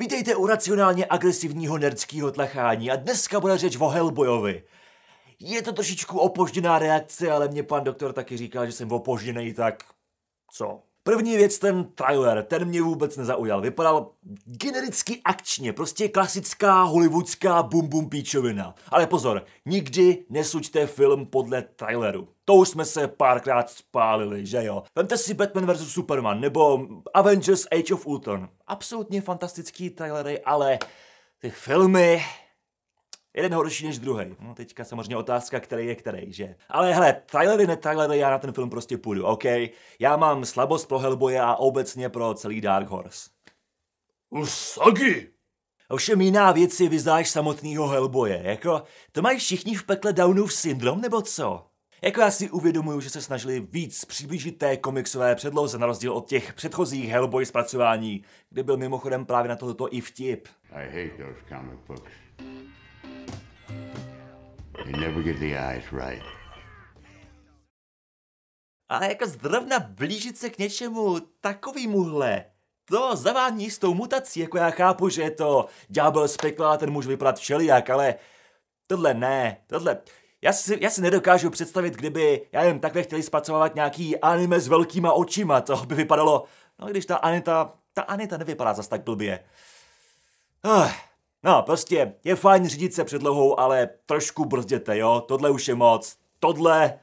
Vítejte u racionálně agresivního nerdského tlachání a dneska bude řeč o Hellboyovi. Je to trošičku opožděná reakce, ale mě pan doktor taky říkal, že jsem opožděný, tak co? První věc, ten trailer, ten mě vůbec nezaujal. Vypadal genericky akčně, prostě klasická hollywoodská bum bum píčovina. Ale pozor, nikdy nesuďte film podle traileru. To už jsme se párkrát spálili, že jo? Vemte si Batman vs. Superman nebo Avengers Age of Ultron. Absolutně fantastický trailery, ale ty filmy... Jeden horší než druhý. No, teďka samozřejmě otázka, který je který, že? Ale hele, trailery, ne trailery, já na ten film prostě půjdu, OK? Já mám slabost pro Hellboye a obecně pro celý Dark Horse. Usagi! Ovšem jiná věc je vizáž samotného Hellboye, jako to mají všichni v pekle Downův syndrom nebo co? Jako já si uvědomuju, že se snažili víc přiblížit té komiksové předloze na rozdíl od těch předchozích Hellboy zpracování, kde byl mimochodem právě na tohoto i vtip. I hate those comic books. They never get the eyes right. A jako zrovna blížit se k něčemu takovýmuhle, to zavání s tou mutací, jako já chápu, že je to ďábel z pekla, ten může vypadat všelijak, ale tohle ne, tohle, já si, já si nedokážu představit, kdyby, já jen takhle chtěli spacovat nějaký anime s velkýma očima, to by vypadalo, no když ta Anita, ta Anita nevypadá zas tak blbě. Uh, no, prostě, je fajn řídit se předlohou, ale trošku brzděte, jo, tohle už je moc, tohle,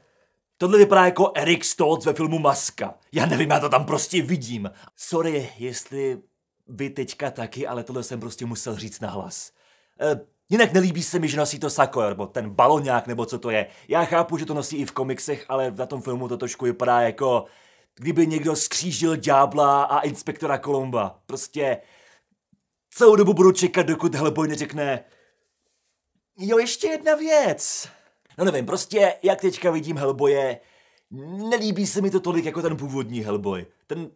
Tohle vypadá jako Eric Stoltz ve filmu Maska. Já nevím, já to tam prostě vidím. Sorry, jestli vy teďka taky, ale tohle jsem prostě musel říct na hlas. Eh, Jinak nelíbí se mi, že nosí to sako, nebo ten baloňák, nebo co to je. Já chápu, že to nosí i v komiksech, ale na tom filmu to trošku vypadá jako kdyby někdo skřížil ďábla a inspektora Kolomba. Prostě celou dobu budu čekat, dokud Hellboy neřekne Jo, ještě jedna věc. No nevím, prostě jak teďka vidím Hellboye, nelíbí se mi to tolik jako ten původní Hellboy. Ten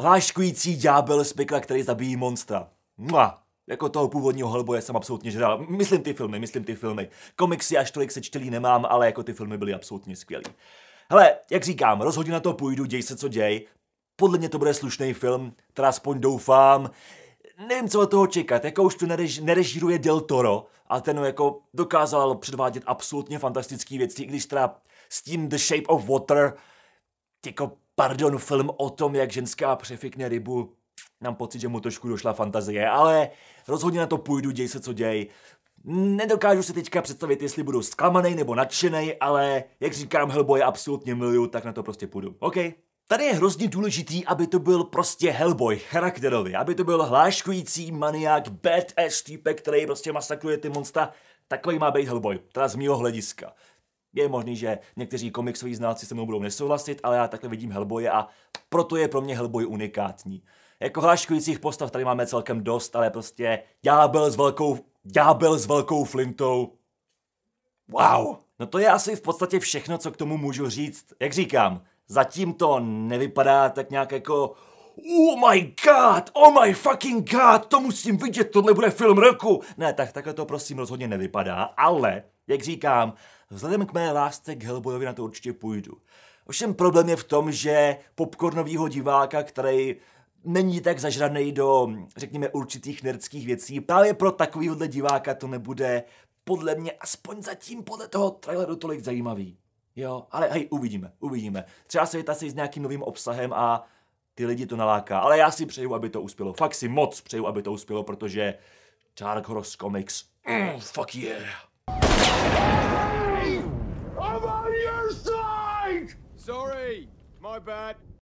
hláškující ďábel z pekla, který zabíjí monstra. Mua. Jako toho původního Hellboye jsem absolutně žral. Myslím ty filmy, myslím ty filmy. Komiksy až tolik sečtelý nemám, ale jako ty filmy byly absolutně skvělý. Hele, jak říkám, rozhodně na to půjdu, děj se co děj. Podle mě to bude slušný film, teda aspoň doufám. Nevím, co od toho čekat, jako už tu nerež, nerežíruje Del Toro a ten jako dokázal předvádět absolutně fantastické věci, když teda s tím The Shape of Water, jako pardon, film o tom, jak ženská přefikne rybu, Mám pocit, že mu trošku došla fantazie, ale rozhodně na to půjdu, děj se co děj. Nedokážu si teďka představit, jestli budu zklamaný nebo nadšený, ale jak říkám, Hellboy absolutně miluju, tak na to prostě půjdu. OK, Tady je hrozně důležitý, aby to byl prostě Hellboy charakterový, aby to byl hláškující maniák, badass týpek, který prostě masakruje ty monsta. Takový má být Hellboy, teda z mýho hlediska. Je možný, že někteří komiksoví znáci se mnou budou nesouhlasit, ale já takhle vidím Hellboye a proto je pro mě Hellboy unikátní. Jako hláškujících postav tady máme celkem dost, ale prostě ďábel s velkou, ďábel s velkou flintou. Wow! No to je asi v podstatě všechno, co k tomu můžu říct. Jak říkám, zatím to nevypadá tak nějak jako Oh my god, oh my fucking god, to musím vidět, tohle bude film roku. Ne, tak takhle to prosím rozhodně nevypadá, ale, jak říkám, vzhledem k mé lásce k Hellboyovi na to určitě půjdu. Ovšem problém je v tom, že popcornovýho diváka, který není tak zažraný do, řekněme, určitých nerdských věcí. Právě pro takovýhohle diváka to nebude podle mě, aspoň zatím podle toho traileru tolik zajímavý. Jo, ale hej, uvidíme, uvidíme. Třeba se vytasí s nějakým novým obsahem a ty lidi to naláká. Ale já si přeju, aby to uspělo. Fakt si moc přeju, aby to uspělo, protože Dark Horse Comics, mm, fuck yeah. I'm on your side! Sorry, my bad.